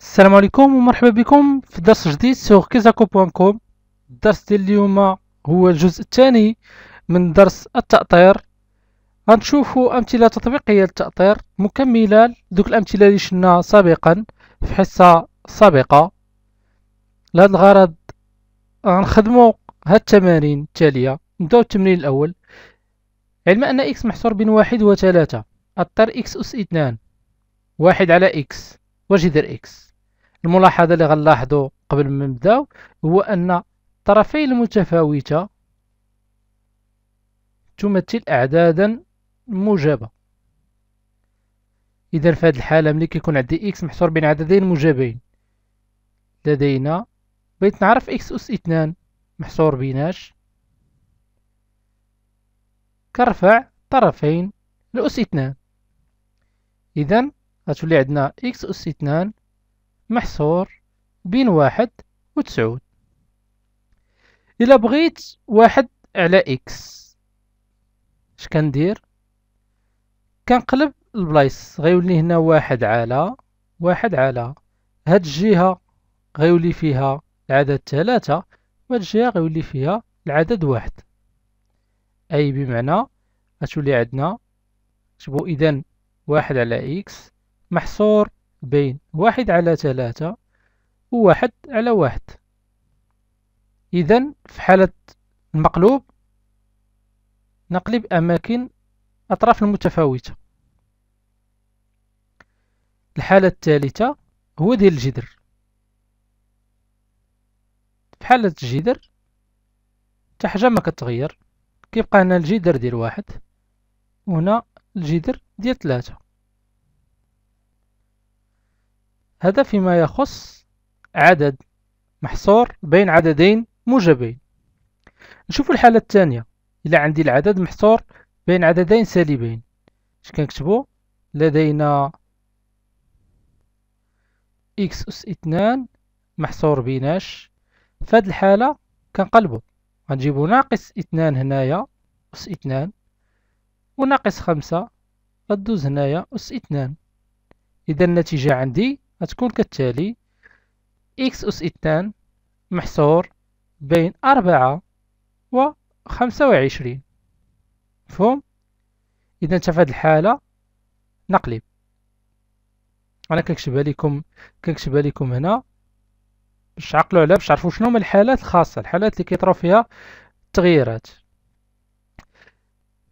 السلام عليكم ومرحبا بكم في درس جديد سوغ كوم الدرس ديال اليوم هو الجزء الثاني من درس التأطير غنشوفو أمثلة تطبيقية للتأطير مكملة لدوك الأمثلة اللي شنا سابقا في حصة سابقة لهذا الغرض غنخدمو هاد التمارين التالية نبداو التمرين الأول علم أن إكس محصور بين واحد وثلاثة أضطر إكس أس اثنان واحد على إكس وجذر إكس الملاحظة اللي غنلاحظو قبل ما نبداو هو أن الطرفين المتفاوتة تمثل أعدادا موجبة إذا في هذه الحالة ملي كيكون عندي إكس محصور بين عددين موجبين لدينا بغيت نعرف إكس أس اثنان محصور بيناش كرفع طرفين لأس اثنان إذا غتولي عندنا إكس أس اثنان محصور بين واحد وتسعود إلا بغيت واحد على إكس اش كندير كنقلب البلايص غيولي هنا واحد على واحد على هاد الجهة غيولي فيها العدد ثلاثة وهاد الجهة غيولي فيها العدد واحد أي بمعنى غتولي عندنا نكتبو إذا واحد على إكس محصور بين واحد على ثلاثة وواحد على واحد إذا في حالة المقلوب نقلب أماكن أطراف المتفاوتة الحالة الثالثة هو ديال الجذر في حالة الجذر حتى حاجة ما كتغير كيبقى هنا الجدر ديال واحد وهنا الجدر ديال ثلاثة هذا فيما يخص عدد محصور بين عددين موجبين نشوف الحالة الثانية إلا عندي العدد محصور بين عددين سالبين اش كنكتبو لدينا إكس أس اثنان محصور بيناش فهاد الحالة كنقلبو غنجيبو ناقص اثنان هنايا أس اثنان وناقص خمسة غدوز هنايا أس اثنان إذا النتيجة عندي غتكون كالتالي إكس أس اثنان محصور بين أربعة و خمسة وعشرين مفهوم إذا في هاد الحالة نقلب أنا كنكتبها لكم كنكتبها لكم هنا باش عقلوا عليها باش تعرفوا شنو هما الحالات الخاصه الحالات اللي كيطرا فيها التغييرات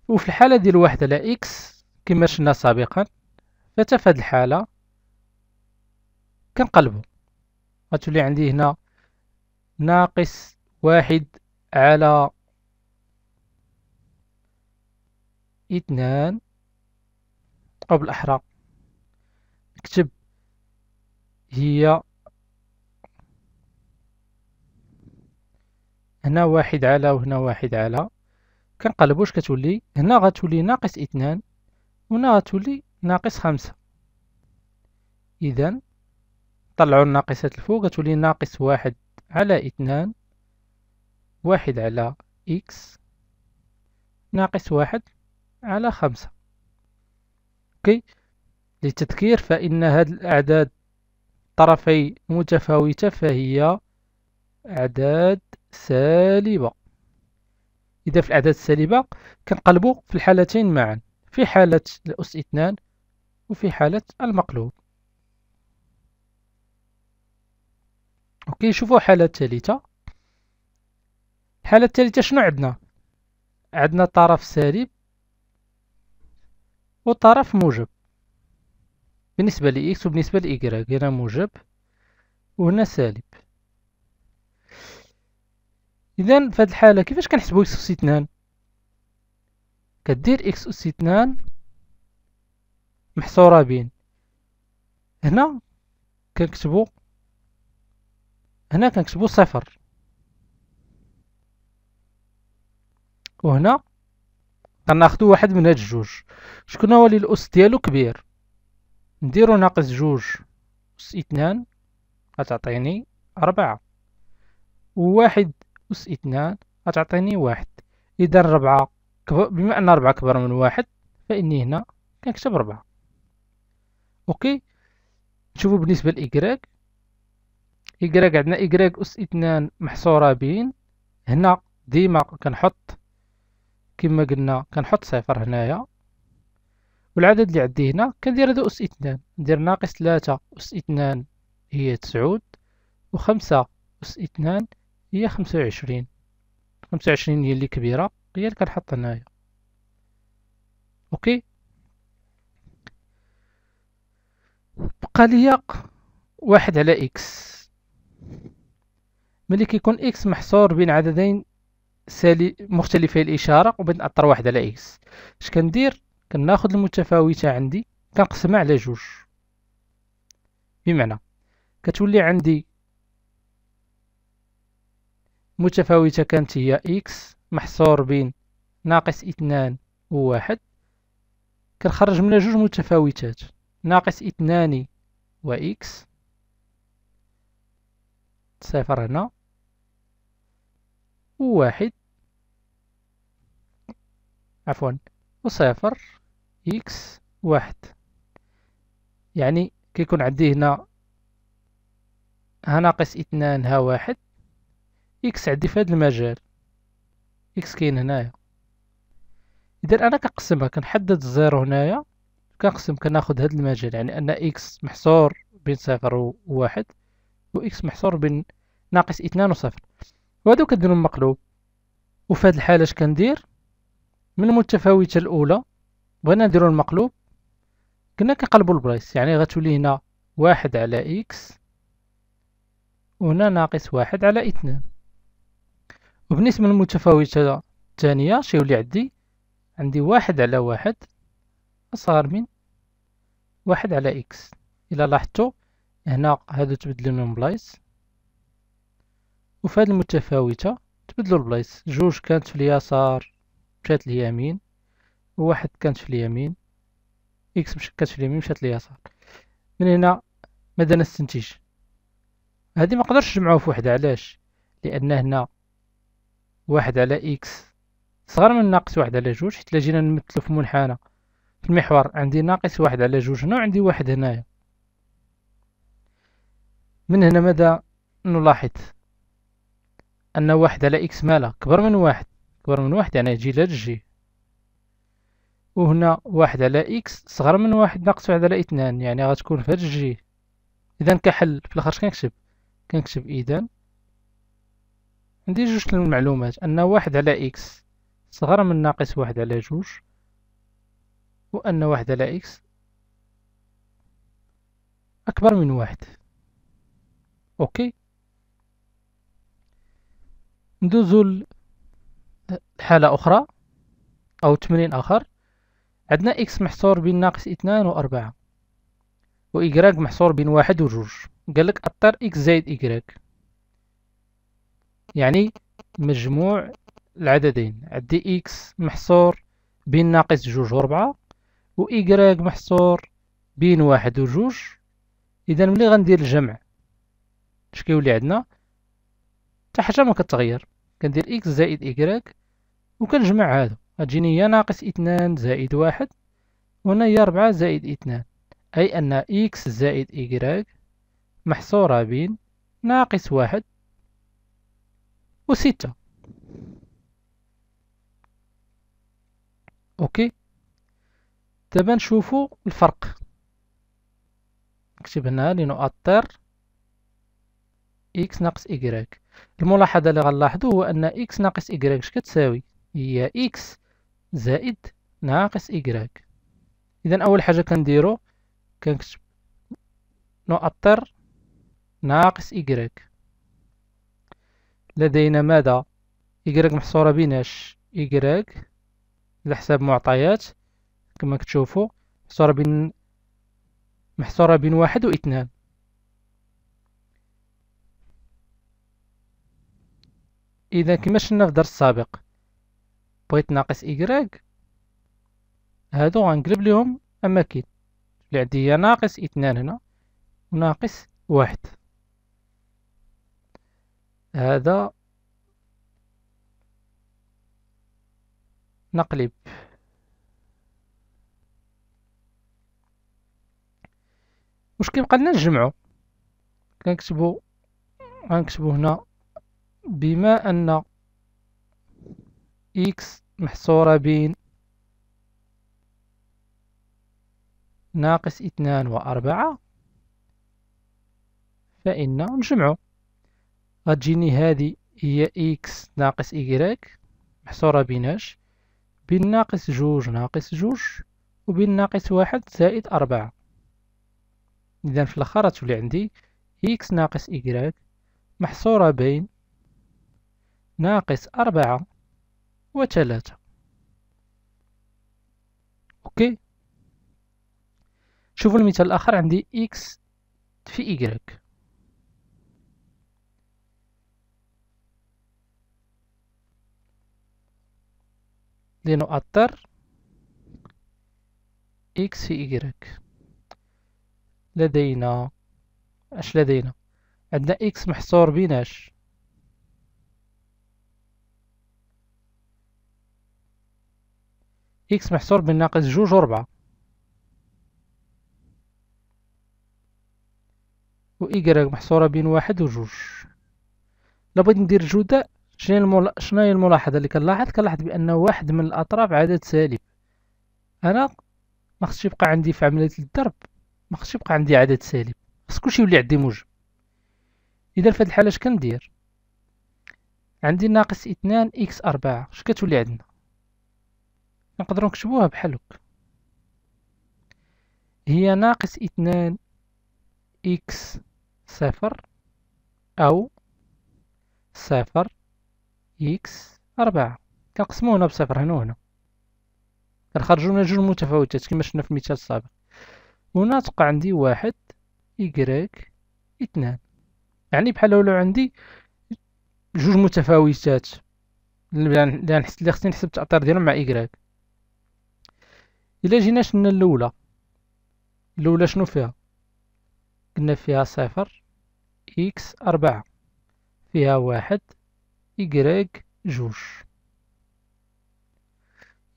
وفي الحاله ديال واحد على اكس كما شفنا سابقا فتا في هذه الحاله كنقلبو غتولي عندي هنا ناقص واحد على اثنان او بالاحرى نكتب هي هنا واحد على وهنا واحد على كنقلب واش كتولي هنا غتولي ناقص اثنان وهنا غتولي ناقص خمسة اذا طلعوا الناقصات الفوق غتولي ناقص واحد على اثنان واحد على اكس ناقص واحد على خمسة اوكي للتذكير فإن هاد الأعداد طرفي متفاوتة فهي أعداد سالبة إذا في الأعداد السالبة كنقلبو في الحالتين معا في حالة الأس اثنان وفي حالة المقلوب اوكي شوفوا الحالة ثالثة الحالة الثالثة شنو عندنا عندنا طرف سالب وطرف موجب بالنسبة لإكس وبالنسبة لإيكغيك هنا موجب وهنا سالب اذا فهاد الحاله كيفاش كنحسبو اكس اس 2 كدير اكس اس 2 محصوره بين هنا كنكتبو هنا كنكتبو صفر وهنا كناخدو واحد من هاد الجوج شكون هو اللي الاس ديالو كبير نديرو ناقص جوج اس اثنان غتعطيني ربعة وواحد أس اثنان غتعطيني واحد إذا ربعة كبر بما أن ربعة كبر من واحد فإني هنا كنكتب ربعة أوكي نشوفو بالنسبة لإكراك إكراك عندنا إكراك أس اثنان محصورة بين هنا ديما كنحط كما قلنا كنحط صفر هنايا والعدد اللي عندي هنا كندير هذا أس اثنان ندير ناقص ثلاثة أس اثنان هي تسعود وخمسة أس اثنان هي خمسة وعشرين خمسة وعشرين هي اللي كبيرة هي اللي كنحط هنايا اوكي بقى ليا واحد على اكس ملي كيكون اكس محصور بين عددين سالي مختلفي الاشاره وبين اطر واحد على اكس اش كندير كناخد المتفاوته عندي كنقسمها على جوج بمعنى كتولي عندي متفاوتة كانت هي إكس محصور بين ناقص اثنان وواحد كنخرج منها جوج متفاوتات ناقص اثنان و x صفر هنا وواحد عفوا وصفر إكس واحد يعني كيكون عندي هنا ها ناقص اثنان ها واحد إكس عندي في هاد المجال إكس كاين هنايا إذا أنا كنقسمها كنحدد الزيرو هنايا كنقسم كناخد هاد المجال يعني أن إكس محصور بين صفر وواحد و إكس محصور بين ناقص اثنان وصفر وهادو كنديرهم المقلوب وفي هاد الحالة اش كندير من المتفاوتة الأولى بغينا نديرو المقلوب كنا كنقلبو البلايص يعني غتولي هنا واحد على إكس وهنا ناقص واحد على اثنان وبالنسبة للمتفاوتة الثانية شيولي عندي عندي واحد على واحد أصغر من واحد على إكس إلا لاحظتو هنا هادو تبدلو من بلايص وفي هاد المتفاوتة تبدلو البلايص جوج كانت في اليسار مشات اليمين وواحد كانت في اليمين إكس مشات كانت في اليمين مشات اليسار من هنا ماذا نستنتج هذه ما نقدرش نجمعوها في وحده علاش لان هنا واحد على إكس صغر من ناقص واحد على جوج حيت لجينا نمثلو في منحنى في المحور عندي ناقص واحد على جوج هنا وعندي واحد هنايا من هنا ماذا نلاحظ أن واحد على إكس مالا كبر من واحد كبر من واحد يعني يجي لا تجي وهنا واحد على إكس صغر من واحد ناقص واحد على اثنان يعني غتكون في هاد الجي إذا كحل في الآخر شكنكتب كنكتب إذا عندي جوج المعلومات ان واحد على اكس صغر من ناقص واحد على جوج وان واحد على اكس اكبر من واحد اوكي ندوزو لحالة اخرى او تمرين اخر عندنا اكس محصور بين ناقص اثنان واربعة واي محصور بين واحد وجوج قالك اطر اكس زائد اي يعني مجموع العددين عندي إكس محصور بين ناقص جوج وربعة و إيكغيك محصور بين واحد وجوج إذا ملي غندير الجمع اش كيولي عندنا حتى حاجة مكتغير كندير إكس زائد إيكغيك وكنجمع هادو غتجيني هي ناقص اثنان زائد واحد وهنا هي ربعة زائد اثنان أي أن إكس زائد إيكغيك محصورة بين ناقص واحد وستة اوكي دابا نشوفو الفرق نكتب هنا لنؤطر اكس ناقص y الملاحظة اللي غنلاحظو هو أن اكس ناقص y اش كتساوي هي اكس زائد ناقص y إذا أول حاجة كنديرو كنكتب نؤطر ناقص y لدينا ماذا إيكغيك محصورة بيناش إيكغيك على حساب معطيات كما كتشوفو محصورة بين محصورة بين واحد واثنان إذا كما شلنا في الدرس السابق بغيت ناقص إيكغيك هادو غنقلب ليهم أماكن لعدي ناقص اثنان هنا وناقص واحد هذا نقلب واش كيبقى لنا نجمعو كنكتبو غنكتبو هنا بما ان اكس محصورة بين ناقص اثنان وأربعة فإن نجمعو غتجيني هادي هي إكس ناقص إيكغيك محصورة بناش بين ناقص جوج ناقص جوج وبين ناقص واحد زائد أربعة إذا في الآخر غتولي عندي إكس ناقص إيكغيك محصورة بين ناقص أربعة وثلاثة أوكي شوفوا المثال الآخر عندي إكس في إيكغيك لنؤطر إكس في Y لدينا اش لدينا عندنا إكس محصور بين اش إكس محصور بين ناقص جوج وربعة و Y محصورة بين واحد وجوج لابد ندير جودة شنو المل... شنو هي الملاحظه اللي كنلاحظ كنلاحظ بان واحد من الاطراف عدد سالب انا ما خصش يبقى عندي في عمليه الضرب ما خصش يبقى عندي عدد سالب خص كلشي يولي عندي موجب اذا في هاد الحاله اش كندير عندي ناقص اثنان اكس أربعة اش كتولي عندنا نقدروا نكتبوها بحال هكا هي ناقص اثنان اكس صفر او صفر إكس أربعة كنقسمو هنا بصفر هنا وهنا كنخرجو لنا جوج متفاوتات كما شفنا في المثال السابق هنا تبقى عندي واحد إكغيك اثنان يعني بحال لو عندي جوج متفاوتات اللي خصني نحسب التأطير ديالهم مع إكغيك إلا جينا شنا الأولى الأولى شنو فيها قلنا فيها صفر إكس أربعة فيها واحد إيكغيك جوج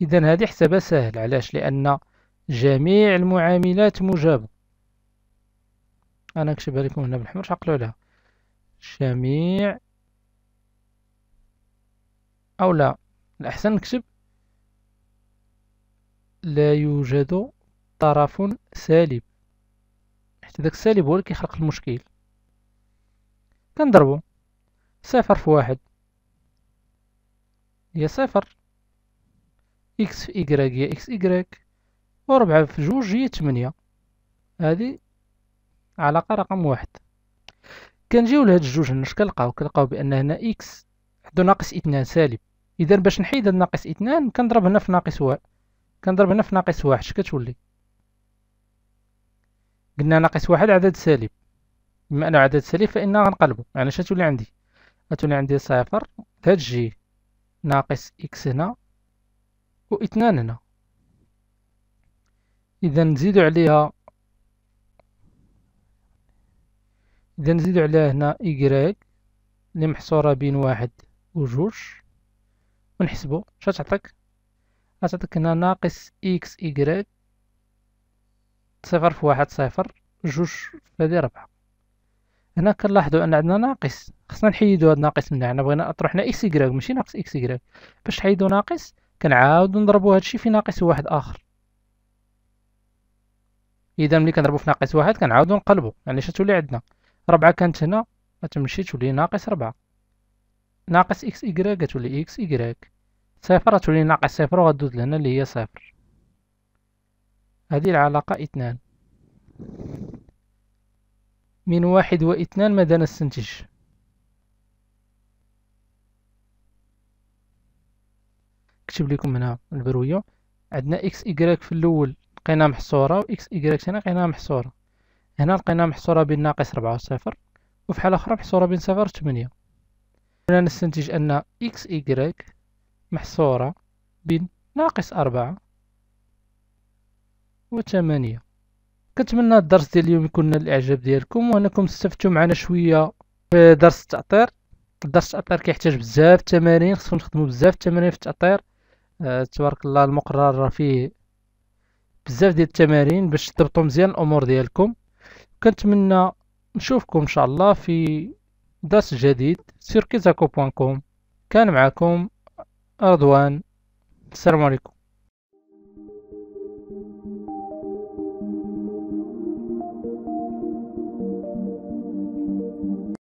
إذا هذه حسابها سهل علاش لأن جميع المعاملات مجابة أنا نكتبها لكم هنا بالحمر عقلوا عليها جميع أو لا الأحسن نكتب لا يوجد طرف سالب حتى داك السالب هو اللي كيخلق المشكل كنضربو صفر في واحد هي صفر إكس في إكراك هي إكس إكراك وربعة في جوج هي تمنية هذه علاقة رقم واحد كنجيو لهاد الجوج هنا كنلقاو كنلقاو بأن هنا إكس عندو ناقص اثنان سالب إذا باش نحيد هاد ناقص اثنان كنضرب هنا في ناقص واحد كنضرب هنا في ناقص واحد شكتولي قلنا ناقص واحد عدد سالب بما أنه عدد سالب فإنا غنقلبو يعني شتولي غتولي عندي غتولي عندي صفر جي ناقص إكس هنا واثنان هنا إذا نزيدو عليها إذا نزيدو عليها هنا إيكغيك اللي محصورة بين واحد و جوج ونحسبو شنو تعطيك غتعطيك هنا ناقص إكس إيكغيك صفر في واحد صفر جوج هادي ربعة هنا كنلاحظوا ان عندنا ناقص خصنا نحيدوا هذا الناقص من هنا بغينا هنا اكس واي ماشي ناقص اكس واي باش نحيدوا ناقص كنعاودوا نضربوا هذا الشيء في ناقص واحد اخر اذا ملي كنضربوا في ناقص واحد كنعاودوا نقلبوا يعني تولي عندنا ربعة كانت هنا غتمشي تولي ناقص ربعة ناقص اكس واي غتولي اكس واي صفر غتولي ناقص صفر وغدوز لهنا اللي هي صفر هذه العلاقة اثنان من واحد واثنان ماذا نستنتج نكتب لكم هنا البروية عندنا اكس إيكغيك في الأول لقيناها محصورة و اكس إيكغيك هنا لقيناها محصورة هنا لقيناها محصورة بين ناقص ربعة و صفر وفي حالة أخرى محصورة بين صفر و تمنية هنا نستنتج أن اكس إيكغيك محصورة بين ناقص أربعة و تمنية كنتمنى الدرس ديال اليوم يكون نال الاعجاب ديالكم وانكم استفدتوا معنا شويه في درس التاطير درس التاطير كيحتاج بزاف تمارين خصو نخدموا بزاف التمارين في التاطير أه تبارك الله المقرر راه فيه بزاف ديال التمارين باش تضبطوا مزيان الامور ديالكم كنتمنى نشوفكم ان شاء الله في درس جديد سيركيزاكو بوان كوم كان معكم رضوان السلام عليكم